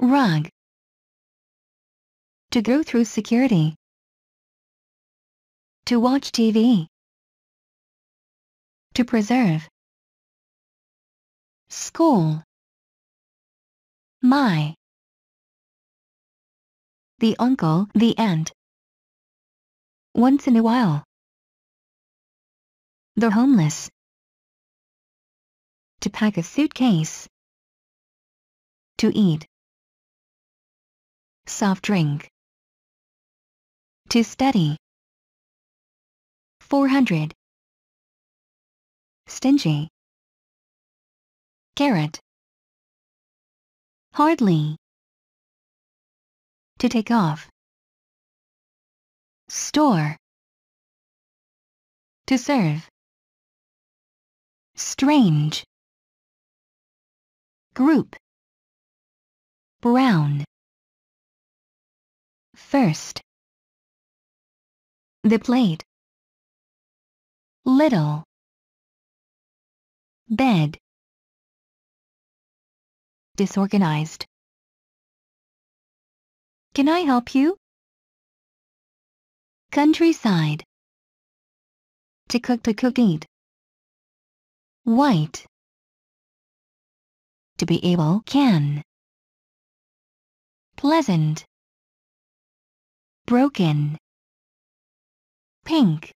rug to go through security to watch TV to preserve school my the uncle the aunt once in a while the homeless to pack a suitcase to eat soft drink. To study. 400. Stingy. Carrot. Hardly. To take off. Store. To serve. Strange. Group. Brown. First. the plate, Little. Bed. Disorganized. Can I help you? Countryside. To cook to cook eat. White. To be able can. Pleasant broken pink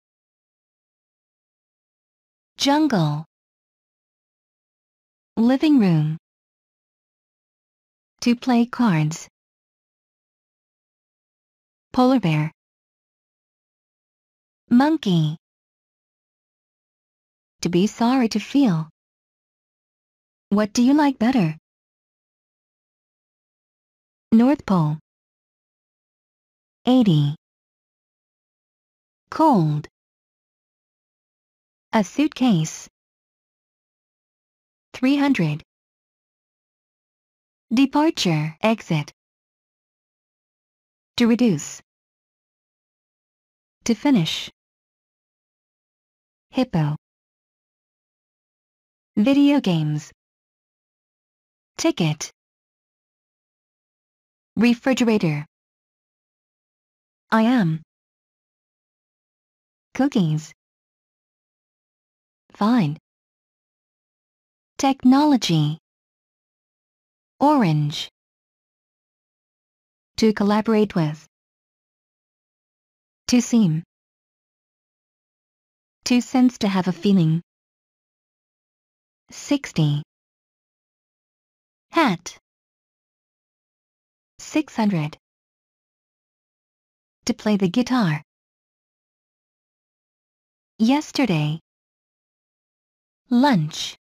jungle living room to play cards polar bear monkey to be sorry to feel what do you like better north pole 80. Cold. A suitcase. 300. Departure, exit. To reduce. To finish. Hippo. Video games. Ticket. Refrigerator. I am. Cookies. Fine. Technology. Orange. To collaborate with. To seem. To sense to have a feeling. 60. Hat. 600 to play the guitar. Yesterday. Lunch.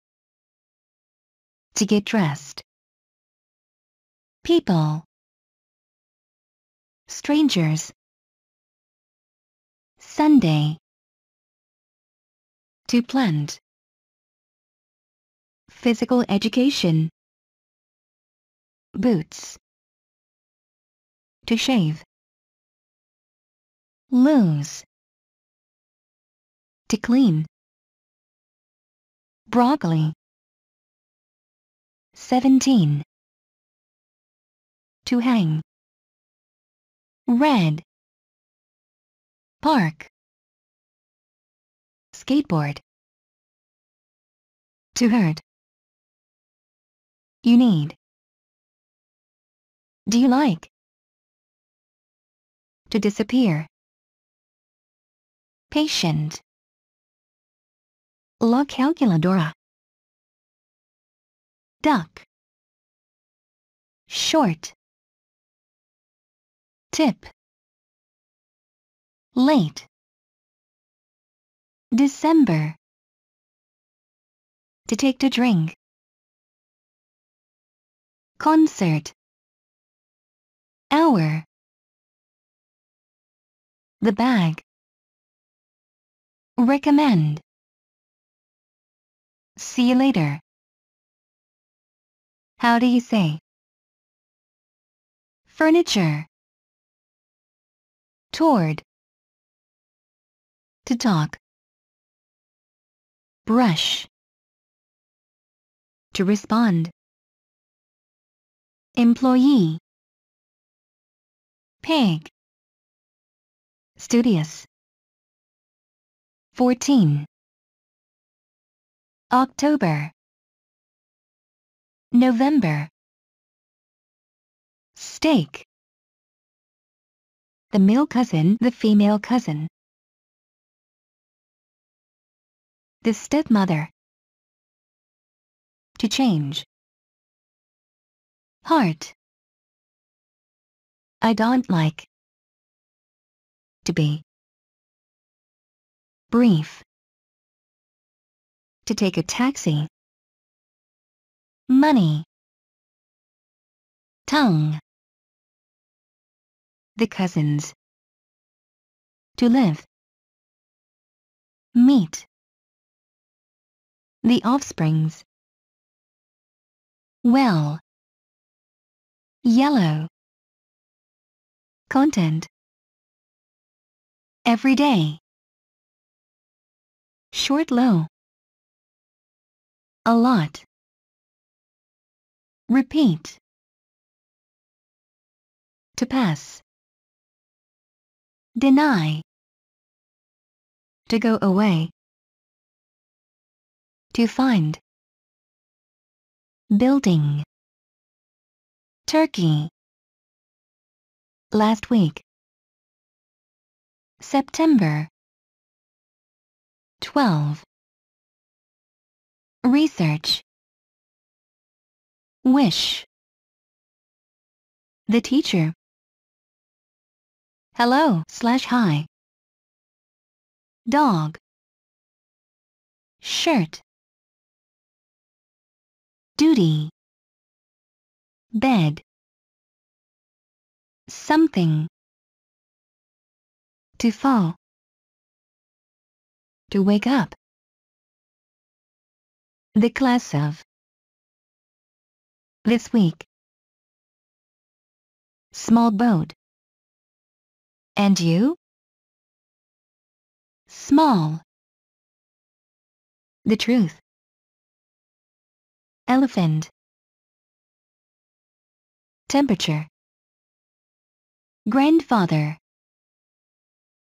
To get dressed. People. Strangers. Sunday. To plant. Physical education. Boots. To shave lose to clean broccoli 17 to hang red park skateboard to hurt you need do you like to disappear patient la calculadora duck short tip late December to take to drink concert hour the bag Recommend. See you later. How do you say? Furniture. Toward. To talk. Brush. To respond. Employee. Pig. Studious. 14 October November Steak The male cousin, the female cousin. The stepmother To change Heart I don't like To be brief. To take a taxi. Money. Tongue. The cousins. To live. Meet. The offsprings. Well. Yellow. Content. Every day. Short low. A lot. Repeat. To pass. Deny. To go away. To find. Building. Turkey. Last week. September. 12. Research. Wish. The teacher. Hello slash hi. Dog. Shirt. Duty. Bed. Something. To fall to wake up. The class of this week. Small boat. And you? Small. The truth. Elephant. Temperature. Grandfather.